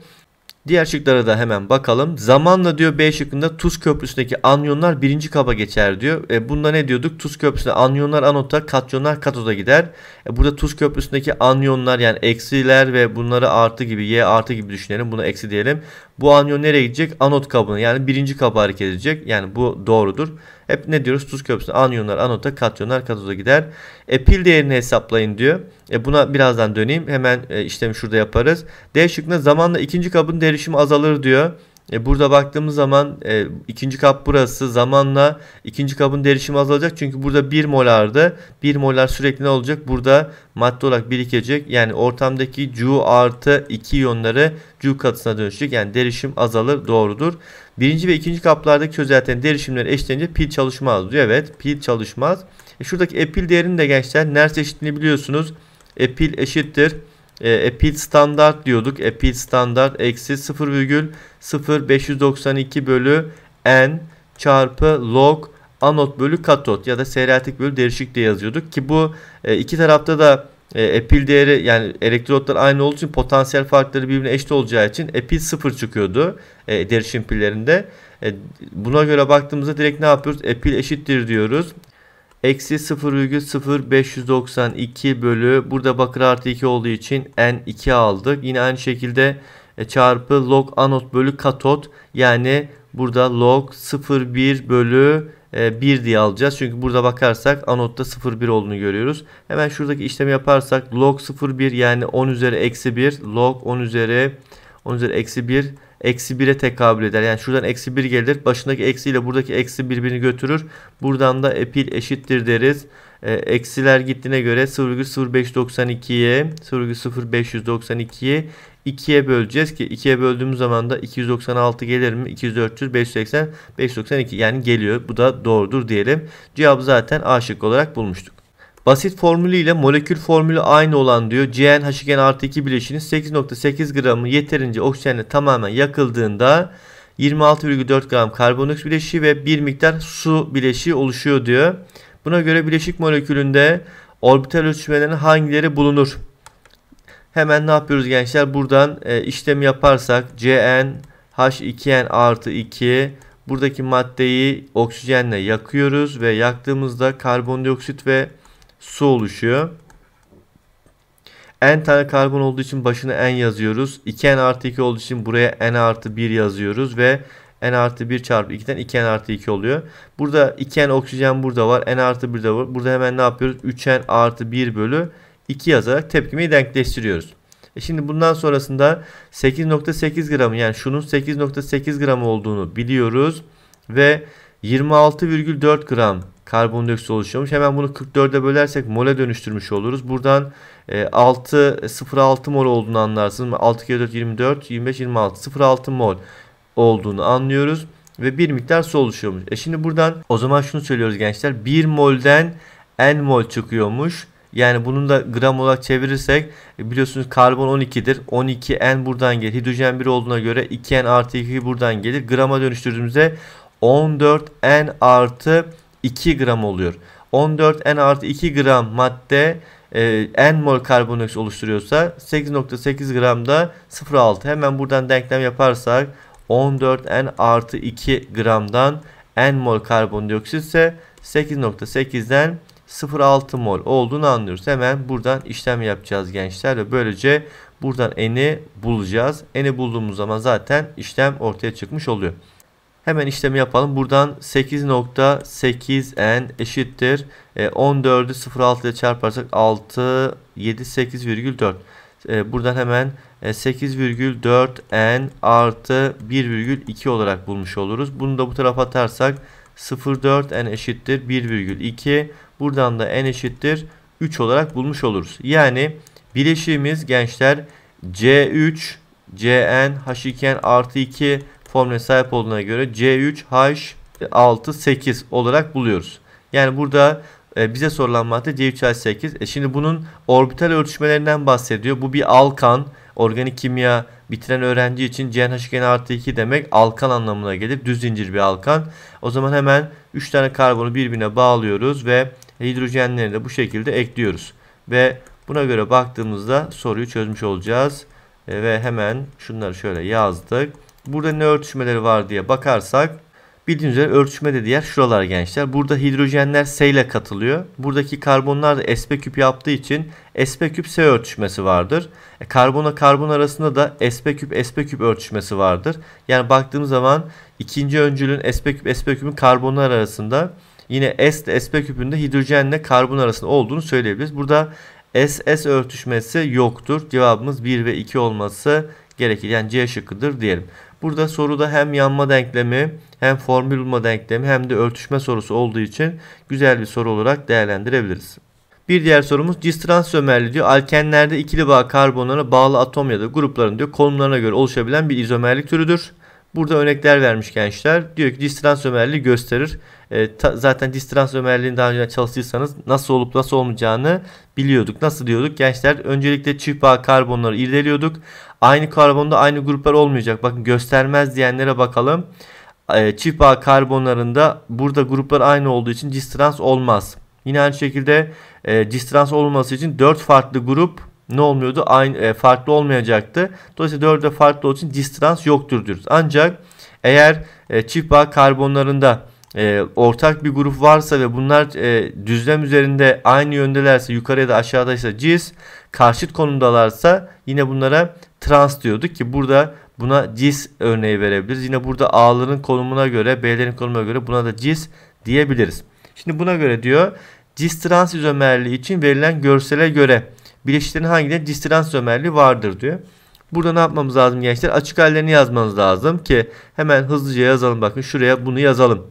Diğer şıklara da hemen bakalım. Zamanla diyor B şıkkında tuz köprüsündeki anyonlar birinci kaba geçer diyor. E bunda ne diyorduk? Tuz köprüsünde anyonlar anota, katyonlar katoda gider. E burada tuz köprüsündeki anyonlar yani eksiler ve bunları artı gibi, y artı gibi düşünelim. Buna eksi diyelim. Bu anyon nereye gidecek? Anot kabına yani birinci kaba hareket edecek. Yani bu doğrudur. Hep ne diyoruz? Tuz köprüsüne anyonlar anota, katyonlar katoda gider. E pil değerini hesaplayın diyor. E buna birazdan döneyim. Hemen e, işlemi şurada yaparız. D şıkkında zamanla ikinci kabın derişimi azalır diyor. E, burada baktığımız zaman e, ikinci kap burası. Zamanla ikinci kabın derişimi azalacak. Çünkü burada 1 molardı. 1 molar sürekli ne olacak? Burada madde olarak birikecek. Yani ortamdaki cu artı 2 iyonları cu katısına dönüşecek. Yani derişim azalır. Doğrudur. Birinci ve ikinci kaplardaki çözelten derişimler eşlenince pil çalışmaz diyor. Evet pil çalışmaz. E, şuradaki epil değerini de gençler Nernst eşitliğini biliyorsunuz. Epil eşittir e, Appeal standart diyorduk. Appeal standart eksi 0,0592 bölü n çarpı log anot bölü katot ya da seriatik bölü derişik diye yazıyorduk. Ki bu e, iki tarafta da e, epil değeri yani elektrotlar aynı olduğu için potansiyel farkları birbirine eşit olacağı için epil sıfır çıkıyordu e, derişim pillerinde. E, buna göre baktığımızda direkt ne yapıyoruz? Epil eşittir diyoruz. Eksi 0,0592 bölü burada bakır artı 2 olduğu için n 2 aldık. Yine aynı şekilde e, çarpı log anot bölü katot yani burada log 01 bölü 1 e, diye alacağız. Çünkü burada bakarsak anotta 0,1 olduğunu görüyoruz. Hemen şuradaki işlemi yaparsak log 0,1 yani 10 üzeri eksi 1 log 10 üzeri 10 üzeri eksi 1 eksi 1'e tekabül eder. Yani şuradan eksi 1 gelir. Başındaki eksi ile buradaki eksi birbirini götürür. Buradan da epil eşittir deriz. E, eksiler gittiğine göre 0,0592'ye 0,0592'ye 2'ye böleceğiz ki 2'ye böldüğümüz zaman da 296 gelir mi? 200, 400, 580, 592 yani geliyor. Bu da doğrudur diyelim. Cevabı zaten A şık olarak bulmuştuk. Basit formülü ile molekül formülü aynı olan diyor CnHn artı 2 bileşinin 8.8 gramı yeterince oksijenle tamamen yakıldığında 26,4 gram karbondioksit bileşiği ve bir miktar su bileşiği oluşuyor diyor. Buna göre bileşik molekülünde orbital ölçümlerinin hangileri bulunur? Hemen ne yapıyoruz gençler? Buradan e, işlemi yaparsak Cn H2n artı 2 buradaki maddeyi oksijenle yakıyoruz ve yaktığımızda karbondioksit ve su oluşuyor. N tane karbon olduğu için başına N yazıyoruz. 2N artı 2 olduğu için buraya N artı 1 yazıyoruz ve N artı 1 çarpı 2'den 2N artı 2 oluyor. Burada 2N oksijen burada var. N artı 1 de var. Burada hemen ne yapıyoruz? 3N artı 1 bölü 2 yazarak tepkimeyi denkleştiriyoruz. E şimdi bundan sonrasında 8.8 gramı yani şunun 8.8 gramı olduğunu biliyoruz. Ve 26,4 gram karbondioksit oluşuyormuş. Hemen bunu 44'e bölersek mole dönüştürmüş oluruz. Buradan 6 e, 0,6 mol olduğunu anlarsınız. 6 kere 4 24, 25, 26 0,6 mol olduğunu anlıyoruz ve bir miktar su oluşuyormuş. E şimdi buradan o zaman şunu söylüyoruz gençler. 1 molden n mol çıkıyormuş. Yani bunu da gram olarak çevirirsek e, biliyorsunuz karbon 12'dir. 12 n buradan gelir. Hidrojen 1 olduğuna göre 2 n artı 2 buradan gelir. Grama dönüştürdüğümüzde 14N artı 2 gram oluyor. 14N artı 2 gram madde e, N mol karbondioksit oluşturuyorsa 8.8 gram da 0.6. Hemen buradan denklem yaparsak 14N artı 2 gramdan N mol karbondioksit ise 8.8'den 0.6 mol olduğunu anlıyoruz. Hemen buradan işlem yapacağız gençler ve böylece buradan N'i bulacağız. N'i bulduğumuz zaman zaten işlem ortaya çıkmış oluyor. Hemen işlemi yapalım. Buradan 8.8n eşittir. 14'ü e, 0.6 ile çarparsak 6, 7, 8,4. Buradan hemen 8,4n e, artı 1,2 olarak bulmuş oluruz. Bunu da bu tarafa atarsak 0,4n eşittir 1,2. Buradan da n eşittir 3 olarak bulmuş oluruz. Yani bileşiğimiz gençler C3 Cn H2n artı 2 formüle sahip olduğuna göre C3H6-8 olarak buluyoruz. Yani burada e, bize sorulan madde C3H8. E şimdi bunun orbital örtüşmelerinden bahsediyor. Bu bir alkan. Organik kimya bitiren öğrenci için CnHn artı 2 demek alkan anlamına gelir. Düz zincir bir alkan. O zaman hemen 3 tane karbonu birbirine bağlıyoruz ve hidrojenlerini de bu şekilde ekliyoruz. Ve buna göre baktığımızda soruyu çözmüş olacağız. E, ve hemen şunları şöyle yazdık. Burada ne örtüşmeleri var diye bakarsak bildiğiniz üzere örtüşme dediği yer şuralar gençler. Burada hidrojenler S ile katılıyor. Buradaki karbonlar da sp küp yaptığı için sp küp S örtüşmesi vardır. E, karbona karbon arasında da sp küp sp küp örtüşmesi vardır. Yani baktığımız zaman ikinci öncülün sp küp sp küpün karbonlar arasında yine S ile sp küpünde hidrojenle karbon arasında olduğunu söyleyebiliriz. Burada SS örtüşmesi yoktur. Cevabımız 1 ve 2 olması gerekir. Yani C şıkkıdır diyelim. Burada soruda hem yanma denklemi hem formül bulma denklemi hem de örtüşme sorusu olduğu için güzel bir soru olarak değerlendirebiliriz. Bir diğer sorumuz cis trans diyor. Alkenlerde ikili bağ karbonlara bağlı atom ya da grupların diyor konumlarına göre oluşabilen bir izomerlik türüdür. Burada örnekler vermiş gençler. Diyor ki distans ömerliği gösterir. E, ta, zaten distans ömerliğini daha önce çalıştıysanız nasıl olup nasıl olmayacağını biliyorduk. Nasıl diyorduk gençler? Öncelikle çift bağ karbonları irdeliyorduk. Aynı karbonda aynı gruplar olmayacak. Bakın göstermez diyenlere bakalım. E, çift bağ karbonlarında burada gruplar aynı olduğu için distans olmaz. Yine aynı şekilde e, distans olması için 4 farklı grup ne olmuyordu? Aynı e, farklı olmayacaktı. Dolayısıyla 4'e farklı olduğu için distans yoktur diyoruz. Ancak eğer e, çift bağ karbonlarında e, ortak bir grup varsa ve bunlar e, düzlem üzerinde aynı yöndelerse yukarıya da aşağıdaysa cis karşıt konumdalarsa yine bunlara trans diyorduk ki burada buna cis örneği verebiliriz. Yine burada A'ların konumuna göre B'lerin konumuna göre buna da cis diyebiliriz. Şimdi buna göre diyor cis trans izomerliği için verilen görsele göre bileşiklerin hangilerinde distilans ömerliği vardır diyor. Burada ne yapmamız lazım gençler? Açık hallerini yazmanız lazım ki hemen hızlıca yazalım. Bakın şuraya bunu yazalım.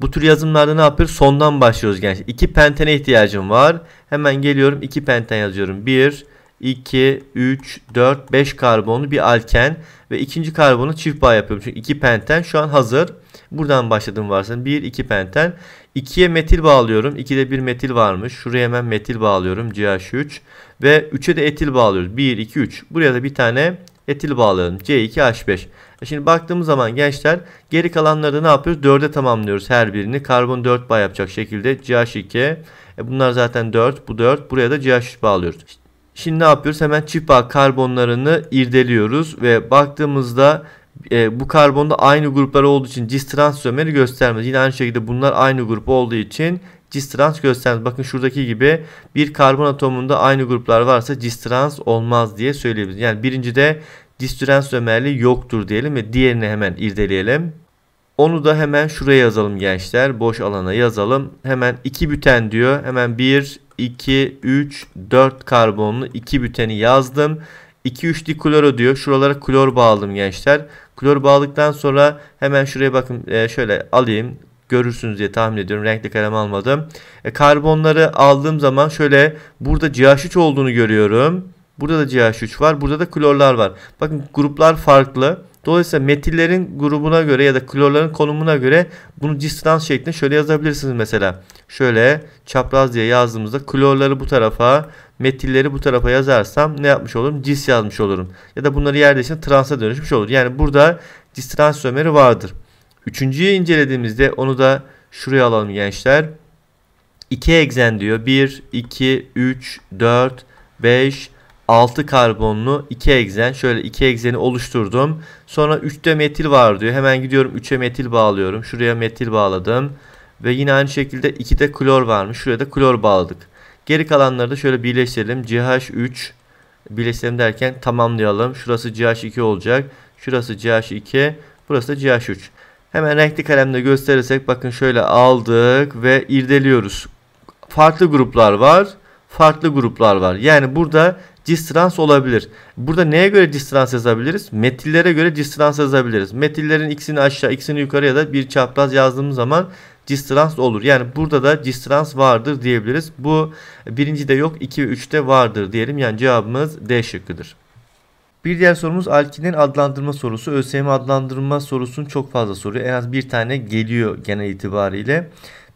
Bu tür yazımlarda ne yapıyoruz? Sondan başlıyoruz gençler. 2 pentene ihtiyacım var. Hemen geliyorum 2 penten yazıyorum. 1, 2, 3, 4, 5 karbonlu bir alken ve ikinci karbonu çift bağ yapıyorum. Çünkü 2 penten şu an hazır. Buradan başladım varsın. 1, 2 penten. 2'ye metil bağlıyorum. 2'de bir metil varmış. Şuraya hemen metil bağlıyorum. CH3. Ve 3'e de etil bağlıyoruz. 1, 2, 3. Buraya da bir tane etil bağlayalım. C2H5. E şimdi baktığımız zaman gençler geri kalanları ne yapıyoruz? 4'e tamamlıyoruz her birini. Karbon 4 bağ yapacak şekilde CH2. E bunlar zaten 4. Bu 4. Buraya da CH3 bağlıyoruz. Şimdi ne yapıyoruz? Hemen çift bağ karbonlarını irdeliyoruz ve baktığımızda e, bu karbonda aynı gruplar olduğu için cis trans izomeri göstermez. Yine aynı şekilde bunlar aynı grup olduğu için cis trans göstermez. Bakın şuradaki gibi bir karbon atomunda aynı gruplar varsa cis trans olmaz diye söyleyebiliriz. Yani birincide cis trans ömerliği yoktur diyelim ve diğerini hemen irdeleyelim. Onu da hemen şuraya yazalım gençler. Boş alana yazalım. Hemen 2 büten diyor. Hemen 1, 2, 3, 4 karbonlu 2 büteni yazdım. 2-3 dikloro diyor. Şuralara klor bağladım gençler. Klor bağladıktan sonra hemen şuraya bakın e, şöyle alayım. Görürsünüz diye tahmin ediyorum. Renkli kalem almadım. E, karbonları aldığım zaman şöyle burada CH3 olduğunu görüyorum. Burada da CH3 var. Burada da klorlar var. Bakın gruplar farklı. Dolayısıyla metillerin grubuna göre ya da klorların konumuna göre bunu distans şeklinde şöyle yazabilirsiniz mesela. Şöyle çapraz diye yazdığımızda klorları bu tarafa, metilleri bu tarafa yazarsam ne yapmış olurum? Cis yazmış olurum. Ya da bunları yerleştirip transa dönüşmüş olur. Yani burada distans ömeri vardır. Üçüncüyü incelediğimizde onu da şuraya alalım gençler. 2 eksen diyor. 1, 2, 3, 4, 5, 6 karbonlu 2 egzen şöyle 2 egzeni oluşturdum. Sonra 3'te metil var diyor. Hemen gidiyorum 3'e metil bağlıyorum. Şuraya metil bağladım. Ve yine aynı şekilde 2'de klor varmış. Şuraya da klor bağladık. Geri kalanları da şöyle birleştirelim. CH3 birleştirelim derken tamamlayalım. Şurası CH2 olacak. Şurası CH2. Burası da CH3. Hemen renkli kalemle gösterirsek bakın şöyle aldık ve irdeliyoruz. Farklı gruplar var. Farklı gruplar var. Yani burada Distrans olabilir. Burada neye göre distans yazabiliriz? Metillere göre distans yazabiliriz. Metillerin x'ini aşağı x'ini yukarı ya da bir çapraz yazdığımız zaman distans olur. Yani burada da distans vardır diyebiliriz. Bu birinci de yok 2 ve 3'te vardır diyelim. Yani cevabımız D şıkkıdır. Bir diğer sorumuz alkinin adlandırma sorusu. ÖSYM adlandırma sorusunun çok fazla soruyor. En az bir tane geliyor genel itibariyle.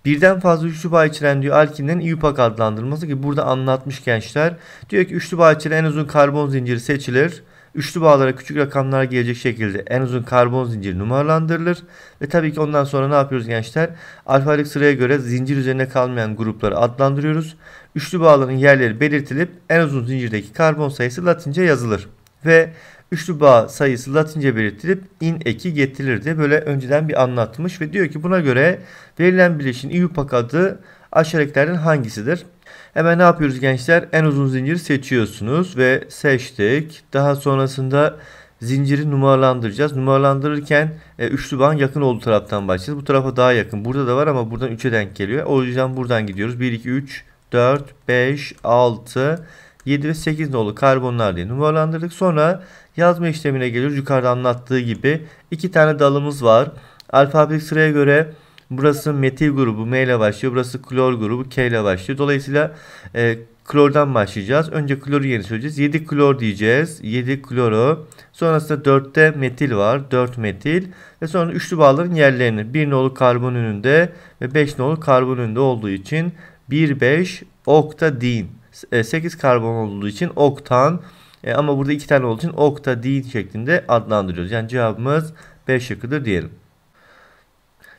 Birden fazla üçlü bağ içeren diyor alkinin iupak adlandırılması ki burada anlatmış gençler. Diyor ki üçlü bağ içeren en uzun karbon zinciri seçilir. Üçlü bağlara küçük rakamlar gelecek şekilde en uzun karbon zinciri numaralandırılır. Ve tabii ki ondan sonra ne yapıyoruz gençler? Alfalık sıraya göre zincir üzerinde kalmayan grupları adlandırıyoruz. Üçlü bağların yerleri belirtilip en uzun zincirdeki karbon sayısı latince yazılır. Ve üçlü bağ sayısı latince belirtilip in eki getirilir diye böyle önceden bir anlatmış ve diyor ki buna göre verilen bileşin IUPAC adı aşağıdakilerden hangisidir? Hemen ne yapıyoruz gençler? En uzun zinciri seçiyorsunuz ve seçtik. Daha sonrasında zinciri numaralandıracağız. Numaralandırırken e, üçlü bağın yakın olduğu taraftan başlayacağız. Bu tarafa daha yakın. Burada da var ama buradan 3'e denk geliyor. O yüzden buradan gidiyoruz. 1, 2, 3, 4, 5, 6, 7. 7 ve 8 nolu karbonlar diye numaralandırdık. Sonra yazma işlemine geliyoruz. Yukarıda anlattığı gibi iki tane dalımız var. Alfabetik sıraya göre burası metil grubu M ile başlıyor. Burası klor grubu K ile başlıyor. Dolayısıyla e, klordan başlayacağız. Önce kloru yeni söyleyeceğiz. 7 klor diyeceğiz. 7 kloru. Sonrasında 4'te metil var. 4 metil. Ve sonra üçlü bağların yerlerini 1 nolu karbon önünde ve 5 nolu karbon önünde olduğu için 1-5 oktadin 8 e, karbon olduğu için oktan e, ama burada 2 tane olduğu için oktadiin şeklinde adlandırıyoruz. Yani cevabımız B şıkkıdır diyelim.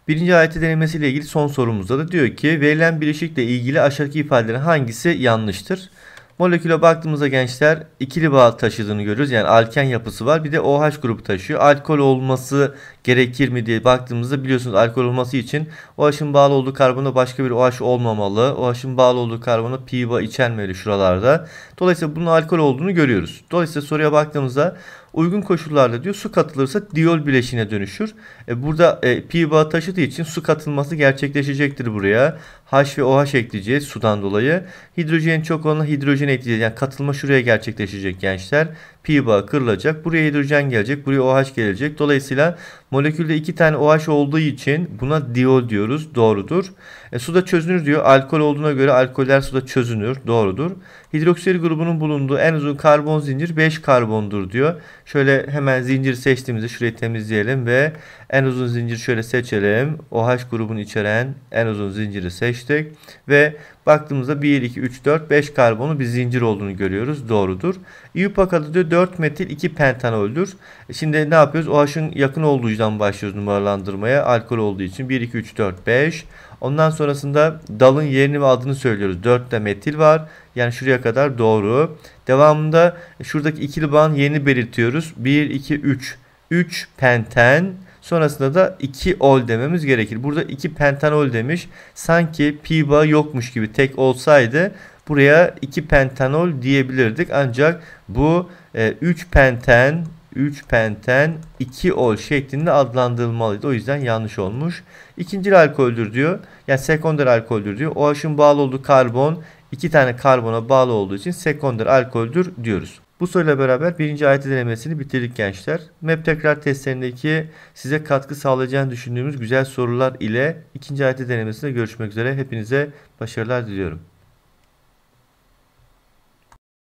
Birinci ayeti denemesiyle ilgili son sorumuzda da diyor ki verilen bileşikle ilgili aşağıdaki ifadelerin hangisi yanlıştır? Moleküle baktığımızda gençler ikili bağ taşıdığını görürüz Yani alken yapısı var. Bir de OH grubu taşıyor. Alkol olması gerekir mi diye baktığımızda biliyorsunuz alkol olması için OH'ın bağlı olduğu karbonda başka bir OH olmamalı. OH'ın bağlı olduğu karbonda pi bağ içermeli şuralarda. Dolayısıyla bunun alkol olduğunu görüyoruz. Dolayısıyla soruya baktığımızda uygun koşullarda diyor su katılırsa diol bileşine dönüşür. E, burada e, pi bağı taşıdığı için su katılması gerçekleşecektir buraya. H ve OH ekleyeceğiz sudan dolayı. Hidrojen çok olan hidrojen ekleyeceğiz. Yani katılma şuraya gerçekleşecek gençler. Pi bağı kırılacak. Buraya hidrojen gelecek. Buraya OH gelecek. Dolayısıyla molekülde iki tane OH olduğu için buna diol diyoruz. Doğrudur. E, suda çözünür diyor. Alkol olduğuna göre alkoller suda çözünür. Doğrudur. Hidroksil grubunun bulunduğu en uzun karbon zincir 5 karbondur diyor. Şöyle hemen zincir seçtiğimizde şurayı temizleyelim ve en uzun zincir şöyle seçelim. OH grubunu içeren en uzun zinciri seçtik. Ve baktığımızda 1, 2, 3, 4, 5 karbonlu bir zincir olduğunu görüyoruz. Doğrudur. İUPAC adı diyor 4 metil 2 pentanoldür. E şimdi ne yapıyoruz? OH'ın yakın olduğu yüzden başlıyoruz numaralandırmaya. Alkol olduğu için 1, 2, 3, 4, 5. Ondan sonrasında dalın yerini ve adını söylüyoruz. de metil var. Yani şuraya kadar doğru. Devamında şuradaki ikili bağın yerini belirtiyoruz. 1, 2, 3. 3 penten Sonrasında da 2 ol dememiz gerekir. Burada 2 pentanol demiş. Sanki pi bağı yokmuş gibi tek olsaydı buraya 2 pentanol diyebilirdik. Ancak bu 3 e, penten 3 penten 2 ol şeklinde adlandırılmalıydı. O yüzden yanlış olmuş. İkinci alkoldür diyor. Yani sekonder alkoldür diyor. OH'ın bağlı olduğu karbon iki tane karbona bağlı olduğu için sekonder alkoldür diyoruz. Bu soruyla beraber birinci ayet denemesini bitirdik gençler. MEP tekrar testlerindeki size katkı sağlayacağını düşündüğümüz güzel sorular ile ikinci ayet denemesinde görüşmek üzere. Hepinize başarılar diliyorum.